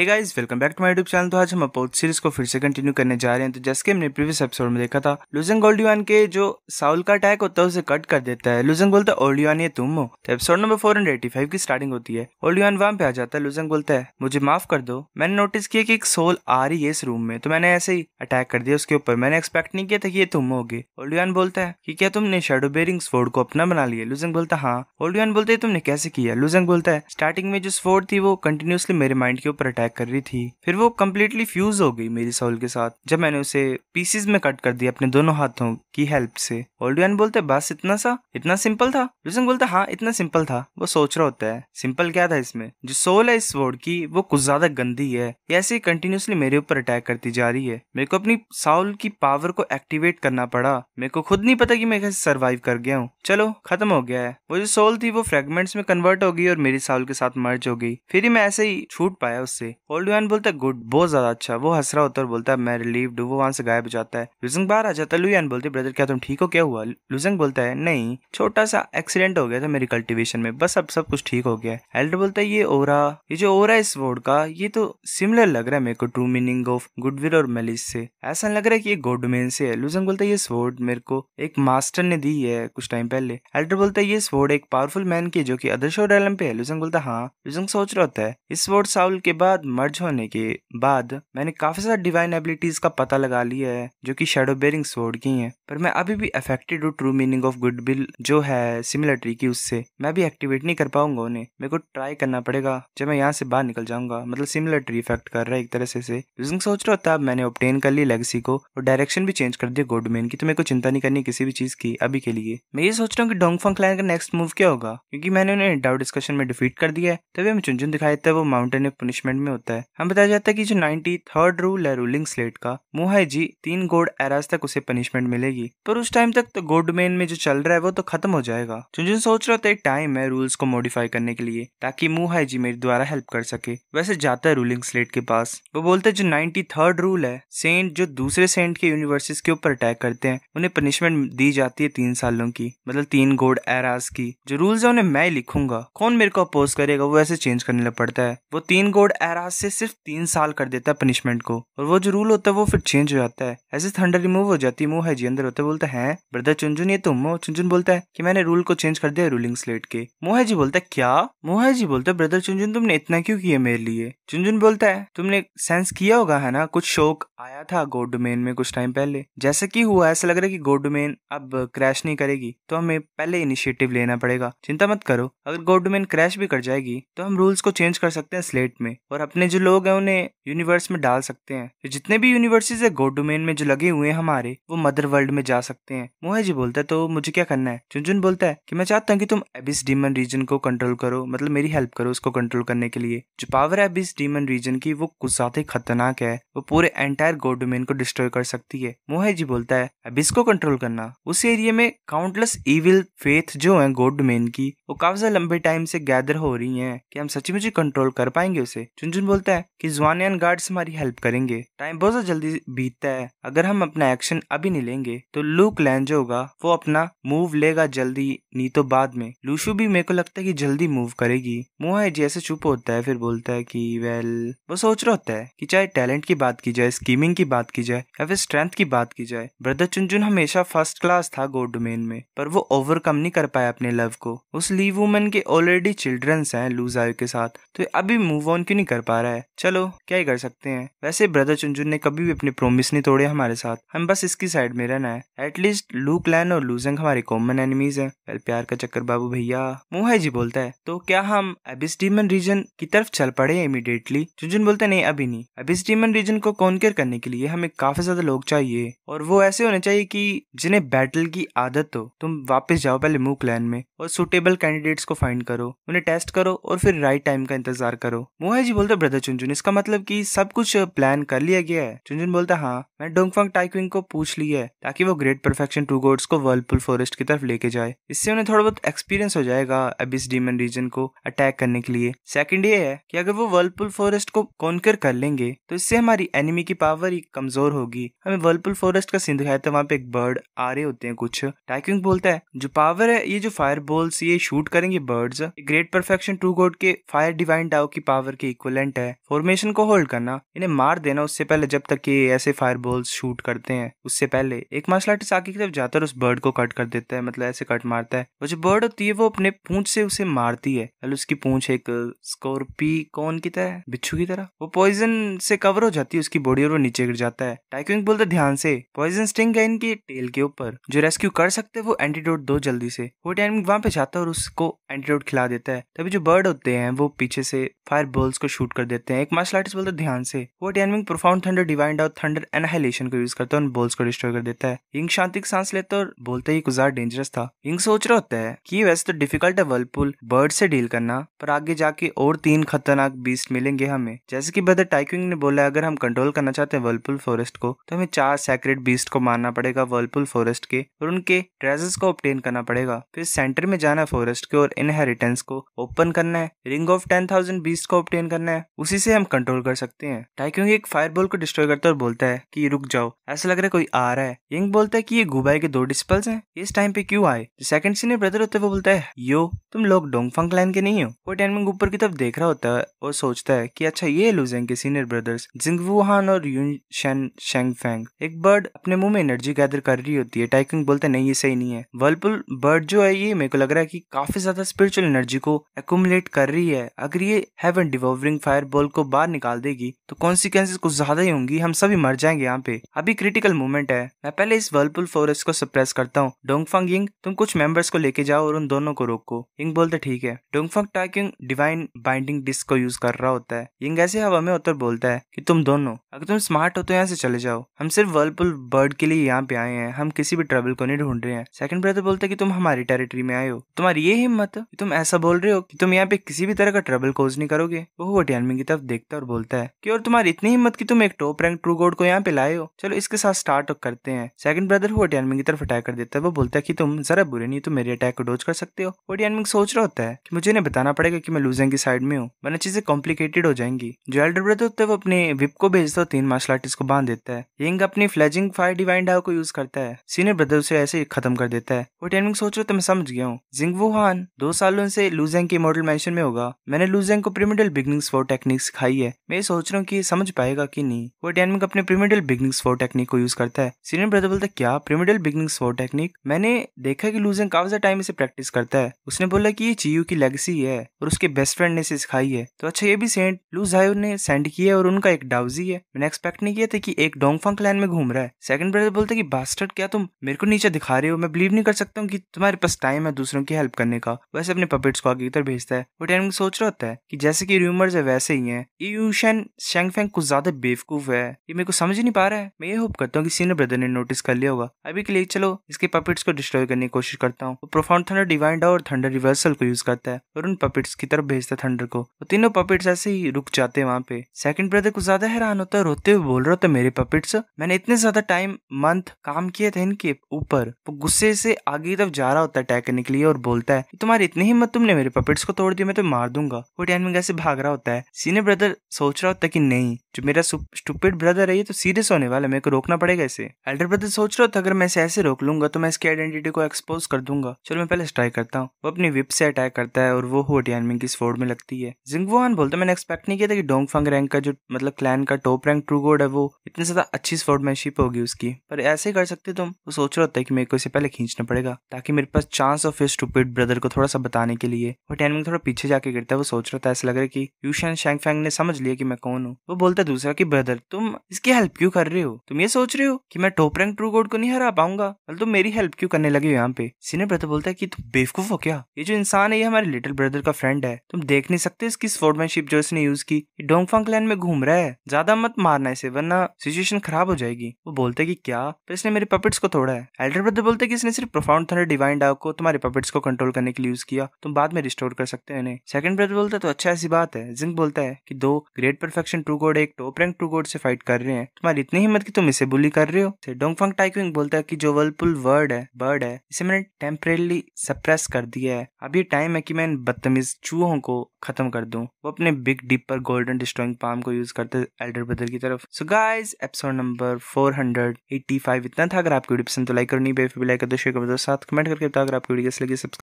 hey guys welcome back to my YouTube channel तो आज हम अपोथ सीरीज को फिर से कंटिन्यू करने जा रहे हैं तो जैसे कि हमने प्रीवियस एपिसोड में देखा था लुजन गोल्डियन के जो साउल का अटैक होता है उसे कट कर देता है लुजंग बोलता है ओल्डियन ये तुम हो तो एपिसोड नंबर फोर की स्टार्टिंग होती है ओल्डियन वहां पे आ जाता है लुजंग बोलता है मुझे माफ कर दो मैंने नोटिस किया कि एक सोल आ रही है इस रूम में तो मैंने ऐसे ही अटैक कर दिया उसके ऊपर मैंने एक्सपेक्ट नहीं किया था कि ये तुम होगे ओल्डियन बोलता है कि क्या तुमने शेडो बेरिंग स्वोर्ड को अपना बना लिया लुजंग बोलता है हाँ ओल्डियन बोलते तुमने कैसे किया लुजंग बोलता है स्टार्टिंग में जो स्वोर्ड थी वो कंटिन्यूसली मेरे माइंड के ऊपर अटैक अटैक कर रही थी फिर वो कम्प्लीटली फ्यूज हो गई मेरी सोल के साथ जब मैंने उसे पीसीज में कट कर दिया अपने दोनों हाथों की हेल्प से ओल्डियन बोलते बस इतना सा इतना सिंपल था लुसन बोलते हाँ इतना सिंपल था वो सोच रहा होता है सिंपल क्या था इसमें जो सोल है इस वर्ड की वो कुछ ज्यादा गंदी है ये ऐसे ही कंटिन्यूसली मेरे ऊपर अटैक करती जा रही है मेरे को अपनी साउल की पावर को एक्टिवेट करना पड़ा मेरे को खुद नहीं पता कि मैं कैसे सरवाइव कर गया हूँ चलो खत्म हो गया है वो जो सोल थी वो फ्रेगमेंट्स में कन्वर्ट हो गई और मेरी साउल के साथ मर्ज हो गई फिर ही मैं ऐसे ही छूट पाया उससे से ओल्ड मैन बोलता है गुड बहुत ज्यादा अच्छा वो हंस रहा होता है बोलता है मैं रिलीव डू वो वहां से गायब जाता है लुजंग बाहर आ जाता है लुयान बोलती ब्रदर क्या तुम ठीक हो क्या हुआ लुजंग बोलता है नहीं छोटा सा एक्सीडेंट हो गया था मेरी कल्टिवेशन में बस अब सब कुछ ठीक हो गया है एल्डर बोलता है ये ओरा ये जो ओरा इस वर्ड का ये तो सिमिलर लग रहा है मेरे को ट्रू मीनिंग ऑफ गुडविल और मेलिस से ऐसा लग रहा है कि ये गोड डोमेन से है लुजंग बोलता है ये स्वोर्ड मेरे को एक मास्टर ने दी है कुछ टाइम पहले एल्डर बोलता है ये स्वोर्ड एक पावरफुल मैन की जो कि अदर शोर पे है लुजंग बोलता है हाँ लुजंग सोच रहा होता है इस वर्ड साउल के बाद साथ मर्ज होने के बाद मैंने काफी सारे डिवाइन एबिलिटीज का पता लगा लिया है जो कि शेडो बेरिंग स्वर्ड की है पर मैं अभी भी अफेक्टेड हूँ true meaning of goodwill जो है सिमिलरिटी की उससे मैं भी एक्टिवेट नहीं कर पाऊंगा उन्हें मेरे को ट्राई करना पड़ेगा जब मैं यहाँ से बाहर निकल जाऊंगा मतलब सिमिलरिटी इफेक्ट कर रहा है एक तरह से से सोच रहा था मैंने ऑप्टेन कर ली लेगसी को और डायरेक्शन भी चेंज कर दिया मेन की तो मेरे को चिंता नहीं करनी किसी भी चीज की अभी के लिए मैं ये सोच रहा हूँ कि फंग क्लाइन का नेक्स्ट मूव क्या होगा क्योंकि मैंने उन्हें डाउट डिस्कशन में डिफीट कर दिया है तभी हमें चुनचुन दिखाया था वो माउंटेन पनिशमेंट में में होता है हमें बताया जाता है कि जो नाइन्टी थर्ड रूल है रूलिंग स्लेट का वो जी तीन गोड एराज तक उसे पनिशमेंट मिलेगी पर उस टाइम तक तो गोड मेन में जो चल रहा है वो तो खत्म हो जाएगा चुनजुन सोच रहा था एक टाइम है रूल्स को मॉडिफाई करने के लिए ताकि मुँह जी मेरे द्वारा हेल्प कर सके वैसे जाता है रूलिंग स्लेट के पास वो बोलते जो नाइन्टी थर्ड रूल है सेंट जो दूसरे सेंट के यूनिवर्सिस के ऊपर अटैक करते हैं उन्हें पनिशमेंट दी जाती है तीन सालों की मतलब तीन गोड एराज की जो रूल्स है उन्हें मैं लिखूंगा कौन मेरे को अपोज करेगा वो ऐसे चेंज करने लग पड़ता है वो तीन गोड एराज पचास से सिर्फ तीन साल कर देता है पनिशमेंट को और वो जो रूल होता है वो फिर चेंज हो जाता है ऐसे थंडर रिमूव हो जाती है मोह है जी अंदर होता है बोलता है ब्रदर चुनजुन ये तुम तो हो चुनजुन बोलता है कि मैंने रूल को चेंज कर दिया रूलिंग स्लेट के मोह जी बोलता है क्या मोह जी बोलते ब्रदर चुनजुन तुमने इतना क्यों किया मेरे लिए चुनजुन बोलता है तुमने सेंस किया होगा है ना कुछ शोक आया था गोड डोमेन में कुछ टाइम पहले जैसे कि हुआ ऐसा लग रहा है कि गोड डोमेन अब क्रैश नहीं करेगी तो हमें पहले इनिशिएटिव लेना पड़ेगा चिंता मत करो अगर गोड डोमेन क्रैश भी कर जाएगी तो हम रूल्स को चेंज कर सकते हैं स्लेट में और अपने जो लोग हैं उन्हें यूनिवर्स में डाल सकते हैं तो जितने भी यूनिवर्सिस है गोड डोमेन में जो लगे हुए हैं हमारे वो मदर वर्ल्ड में जा सकते हैं मोहे जी बोलता है तो मुझे क्या करना है चुनचुन बोलता है की मैं चाहता हूँ की तुम एबिस डीमन रीजन को कंट्रोल करो मतलब मेरी हेल्प करो उसको कंट्रोल करने के लिए जो पावर है एबिस डीमन रीजन की वो कुछ ज्यादा खतरनाक है वो पूरे एंटायर एंटायर गोड डोमेन को डिस्ट्रॉय कर सकती है मोहे जी बोलता है अब इसको कंट्रोल करना उस एरिया में काउंटलेस इविल फेथ जो है गोड डोमेन की वो काफी लंबे टाइम से गैदर हो रही हैं कि हम सची मुझे कंट्रोल कर पाएंगे उसे चुनचुन बोलता है कि जुआनियन गार्ड्स हमारी हेल्प करेंगे टाइम बहुत जल्दी बीतता है अगर हम अपना एक्शन अभी नहीं लेंगे तो लूक लैंड जो होगा वो अपना मूव लेगा जल्दी नहीं तो बाद में लूशु भी मेरे को लगता है कि जल्दी मूव करेगी मुआ जैसे चुप होता है फिर बोलता है की वेल वो सोच रहा होता है की चाहे टैलेंट की बात की जाए स्कीमिंग की बात की जाए या फिर स्ट्रेंथ की बात की जाए ब्रदर चुनचुन हमेशा फर्स्ट क्लास था गोड डोमेन में पर वो ओवरकम नहीं कर पाया अपने लव को उस लीव वूमेन के ऑलरेडी चिल्ड्रंस हैं लूजायो के साथ तो अभी मूव ऑन क्यों नहीं कर पा रहा है चलो क्या ही कर सकते हैं वैसे ब्रदर चुनचुन ने कभी भी अपने प्रोमिस नहीं तोड़े हमारे साथ हम बस इसकी साइड में रहना है एटलीस्ट लू क्लैन और लूजंग हमारे कॉमन एनिमीज है वेल प्यार का चक्कर बाबू भैया मोहे जी बोलता है तो क्या हम एबिस डीमन रीजन की तरफ चल पड़े इमिडिएटली चुनचुन बोलते नहीं अभी नहीं एबिस डीमन रीजन को कॉन्कर करने के लिए हमें काफी ज्यादा लोग चाहिए और वो ऐसे होने चाहिए की जिन्हें बैटल की आदत हो तुम वापस जाओ पहले मुंह क्लैन में और सुटेबल कैंडिडेट्स को फाइंड करो उन्हें टेस्ट करो और फिर राइट टाइम का इंतजार करो मोह जी बोलते ब्रदर चुनचुन इसका मतलब कि सब कुछ प्लान कर लिया गया है चुनचुन बोलता हाँ मैं डोंगफंग टाइक्विंग को पूछ लिया है ताकि वो ग्रेट परफेक्शन टू गोड्स को वर्लपुल फॉरेस्ट की तरफ लेके जाए इससे उन्हें थोड़ा बहुत एक्सपीरियंस हो जाएगा एबिस डीमन रीजन को अटैक करने के लिए सेकंड ये है की अगर वो वर्लपुल फॉरेस्ट को कॉन्कर कर लेंगे तो इससे हमारी एनिमी की पावर ही कमजोर होगी हमें वर्लपुल फॉरेस्ट का सिंधु है तो वहाँ पे एक बर्ड आ रहे होते हैं कुछ टाइक्विंग बोलता है जो पावर है ये जो फायर बॉल्स ये शूट करेंगे birds great perfection to god के फायर डिवाइन डाओ की पावर के इक्वलेंट है फॉर्मेशन को होल्ड करना इन्हें मार देना उससे पहले जब तक ये ऐसे फायर बॉल्स शूट करते हैं उससे पहले एक मार्शल आर्टिस्ट आगे की तरफ जाता है उस बर्ड को कट कर देता है मतलब ऐसे कट मारता है और जो बर्ड होती है वो अपने पूछ से उसे मारती है उसकी पूछ एक स्कॉर्पी कौन की तरह बिच्छू की तरह वो पॉइजन से कवर हो जाती है उसकी बॉडी और वो नीचे गिर जाता है टाइकिंग बोलते ध्यान से पॉइजन स्टिंग है इनकी टेल के ऊपर जो रेस्क्यू कर सकते हैं वो एंटीडोट दो जल्दी से वो टाइम वहां वहाँ पे जाता है और उसको एंटीडोट खिला देता है तभी जो बर्ड होते हैं वो पीछे से फायर बॉल्स को शूट कर देते हैं एक मार्शल आर्टिस्ट बोलता है ध्यान से वो डेनविंग प्रोफाउंड थंडर डिवाइन और थंडर एनाहेलेशन को यूज करता है और बोल्स को डिस्ट्रॉय कर देता है यंग शांति की सांस लेता और बोलता है गुजार डेंजरस था यंग सोच रहा होता है कि वैसे तो डिफिकल्ट है वर्लपुल बर्ड से डील करना पर आगे जाके और तीन खतरनाक बीस्ट मिलेंगे हमें जैसे की ब्रदर टाइकिंग ने बोला अगर हम कंट्रोल करना चाहते हैं वर्लपुल फॉरेस्ट को तो हमें चार सेक्रेट बीस्ट को मारना पड़ेगा वर्लपुल फॉरेस्ट के और उनके ट्रेजर्स को ऑप्टेन करना पड़ेगा फिर सेंटर में जाना है फॉरेस्ट के और इनहेरिटेंस को ओपन करना है रिंग ऑफ टेन थाउजेंड बीस को ऑप्टेन करना है उसी से हम कंट्रोल कर सकते हैं टाइक्योंग एक फायरबॉल को डिस्ट्रॉय करता है और बोलता है कि रुक जाओ ऐसा लग रहा है कोई आ रहा है यंग बोलता है कि ये गुबाई के दो डिस्पल्स हैं इस टाइम पे क्यों आए सेकंड सीनियर ब्रदर होते वो बोलता है यो तुम लोग डोंगफंग क्लाइन के नहीं हो वो टेनमिंग ऊपर की तरफ देख रहा होता है और सोचता है की अच्छा ये लुजेंग के सीनियर ब्रदर्स जिंग वुहान और यून शेन शेंग फेंग एक बर्ड अपने मुंह में एनर्जी गैदर कर रही होती है टाइकिंग बोलता है नहीं ये सही नहीं है वर्लपुल बर्ड जो है ये मेरे को लग रहा है कि काफी ज्यादा स्पिरिचुअल एनर्जी को एकुमुलेट कर रही है अगर ये हेवन डिवोवरिंग फायर बॉल को बाहर निकाल देगी तो कॉन्सिक्वेंसेज कुछ ज्यादा ही होंगी हम सभी मर जाएंगे यहाँ पे अभी क्रिटिकल मूवमेंट है मैं पहले इस वर्लपुल फॉरेस्ट को सप्रेस करता हूँ डोंगफंग यिंग तुम कुछ मेंबर्स को लेके जाओ और उन दोनों को रोको यिंग बोलते ठीक है डोंगफंग टाइकिंग डिवाइन बाइंडिंग डिस्क को यूज कर रहा होता है यिंग ऐसे हवा में उतर बोलता है की तुम दोनों अगर तुम स्मार्ट हो तो यहाँ से चले जाओ हम सिर्फ वर्लपुल बर्ड के लिए यहाँ पे आए हैं हम किसी भी ट्रेवल को नहीं ढूंढ रहे हैं सेकंड ब्रदर बोलता है कि तुम हमारी टेरिटरी में आए हो तुम्हारी ये हिम्मत है तुम ऐसा बोल रहे हो कि तुम यहाँ पे किसी भी तरह का ट्रबल कोज नहीं करोगे वो वटियानवी की तरफ देखता और बोलता है कि और तुम्हारी इतनी हिम्मत की तुम एक टॉप रैंक ट्रू गोड को यहाँ पे लाए हो चलो इसके साथ स्टार्ट तो करते हैं सेकंड ब्रदर वो वटियानवी की तरफ अटैक कर देता है वो बोलता है की तुम जरा बुरे नहीं तुम मेरे अटैक को डोज कर सकते हो वो वटियानवी सोच रहा होता है की मुझे इन्हें बताना पड़ेगा की मैं लूजिंग की साइड में हूँ वरना चीजें कॉम्प्लिकेटेड हो जाएंगी जो एल्डर ब्रदर होता है वो अपने विप को भेजता है तीन मार्शल आर्टिस्ट को बांध देता है यंग अपनी फ्लैजिंग फायर डिवाइन डाव को यूज करता है सीनियर ब्रदर उसे ऐसे खत्म कर देता है वो सोच रहा तो मैं समझ गया हूँ जिंग हान दो सालों से लूजेंग के मॉडल मेंशन में होगा मैंने लूजेंग को पिरामिडल बिगनिंग्स फॉर टेक्निक सिखाई है मैं सोच रहा हूँ की समझ पाएगा की नहीं वो डेनमिक अपने पिरामिडल बिगनिंग्स फॉर टेक्निक को यूज करता है सीनियर ब्रदर बोलते क्या पिरामिडल बिगनिंग्स फॉर टेक्निक मैंने देखा की लूजेंग काफी ज्यादा टाइम इसे प्रैक्टिस करता है उसने बोला की ये चीयू की लेगेसी है और उसके बेस्ट फ्रेंड ने इसे सिखाई है तो अच्छा ये भी सेंट लू जायो ने सेंड किया और उनका एक डाउजी है मैंने एक्सपेक्ट नहीं किया था कि एक डोंगफा क्लैन में घूम रहा है सेकंड ब्रदर बोलते कि बास्टर्ड क्या तुम मेरे को नीचे दिखा रहे हो मैं बिलीव नहीं कर सकता हूँ कि तुम्हारे पास टाइम है दूसरों की हेल्प करने का वैसे अपने पपेट्स को आगे की तरफ भेजता है वो टैनिंग सोच रहा होता है कि जैसे कि र्यूमर्स है वैसे ही है यूशन शेंगफेंग कुछ ज्यादा बेवकूफ है ये मेरे को समझ नहीं पा रहा है मैं ये होप करता हूँ कि सीनियर ब्रदर ने नोटिस कर लिया होगा अभी के लिए चलो इसके पपेट्स को डिस्ट्रॉय करने की कोशिश करता हूँ वो प्रोफाउंड थंडर डिवाइन और थंडर रिवर्सल को यूज करता है और उन पपेट्स की तरफ भेजता है थंडर को और तीनों पपेट्स ऐसे ही रुक जाते हैं वहाँ पे सेकंड ब्रदर कुछ ज्यादा हैरान होता है रोते हुए बोल रहा था मेरे पपेट्स मैंने इतने ज्यादा टाइम मंथ काम किए थे इनके ऊपर वो गुस्से से आगे की तरफ जा रहा होता है अटैक करने के निकली और बोलता है तुम्हारी इतनी हिम्मत तुमने मेरे पपेट्स को तोड़ दिया मैं तो मार दूंगा वो मिंगा से भाग रहा होता है सीनियर ब्रदर सोच रहा होता है कि नहीं जो मेरा स्टूपिड ब्रदर है ये तो सीरियस होने वाला है मेरे को रोकना पड़ेगा इसे एल्डर ब्रदर सोच रहा था तो अगर मैं इसे ऐसे रोक लूंगा तो मैं इसकी आइडेंटिटी को एक्सपोज कर दूंगा चलो मैं पहले स्ट्राइक करता हूँ वो अपनी विप से अटैक करता है और वो हो डियानमिंग की फोर्ड में लगती है जिंगवान बोलता मैंने एक्सपेक्ट नहीं किया था कि फंग रैंक का जो मतलब क्लैन का टॉप रैंक ट्रू गोड है वो इतनी ज्यादा अच्छी मैनशिप होगी उसकी पर ऐसे कर सकते तुम वो सोच रहा होता है कि मेरे को इसे पहले खींचना पड़ेगा ताकि मेरे पास चांस ऑफ स्टूपिड ब्रदर को थोड़ा सा बताने के लिए वो टैनमिंग थोड़ा पीछे जाके गिरता है वो सोच रहा था ऐसा लग रहा है कि यूशन शेंगफेंग ने समझ लिया कि मैं कौन हूँ वो बोलता बोलता है दूसरा की ब्रदर तुम इसकी हेल्प क्यों कर रहे हो तुम ये सोच रहे हो कि मैं टॉप रैंक ट्रू गोड को नहीं हरा पाऊंगा कल मतलब तुम मेरी हेल्प क्यों करने लगे हो यहाँ पे सीनियर ब्रदर बोलता है कि तुम बेवकूफ हो क्या ये जो इंसान है ये हमारे लिटिल ब्रदर का फ्रेंड है तुम देख नहीं सकते इसकी स्पोर्टमैनशिप जो इसने यूज की डोंगफांग लैंड में घूम रहा है ज्यादा मत मारना इसे वरना सिचुएशन खराब हो जाएगी वो बोलते की क्या पर इसने मेरे पपेट्स को तोड़ा है एल्डर ब्रदर बोलते कि इसने सिर्फ प्रोफाउंड थंडर डिवाइन डाव को तुम्हारे पपेट्स को कंट्रोल करने के लिए यूज किया तुम बाद में रिस्टोर कर सकते हो इन्हें सेकंड ब्रदर बोलता है तो अच्छा ऐसी बात है जिंक बोलता है कि दो ग्रेट परफेक्शन ट्रू गोड एक एक टॉप तो, रैंक टू गोड से फाइट कर रहे हैं तुम्हारी इतनी हिम्मत की तुम इसे बुली कर रहे हो डोंगफंग टाइक्विंग बोलता है कि जो वर्लपुल वर्ड है बर्ड है इसे मैंने टेम्परेली सप्रेस कर दिया है अभी टाइम है कि मैं इन बदतमीज चूहों को खत्म कर दूं वो अपने बिग डिप पर गोल्डन डिस्ट्रॉइंग पाम को यूज करते एल्डर ब्रदर की तरफ सो गाइस एपिसोड नंबर 485 इतना था अगर आपकी वीडियो पसंद तो लाइक करनी बेफी लाइक कर दो शेयर कर दो साथ कमेंट करके बताओ अगर आपकी वीडियो कैसे लगी सब्सक्राइब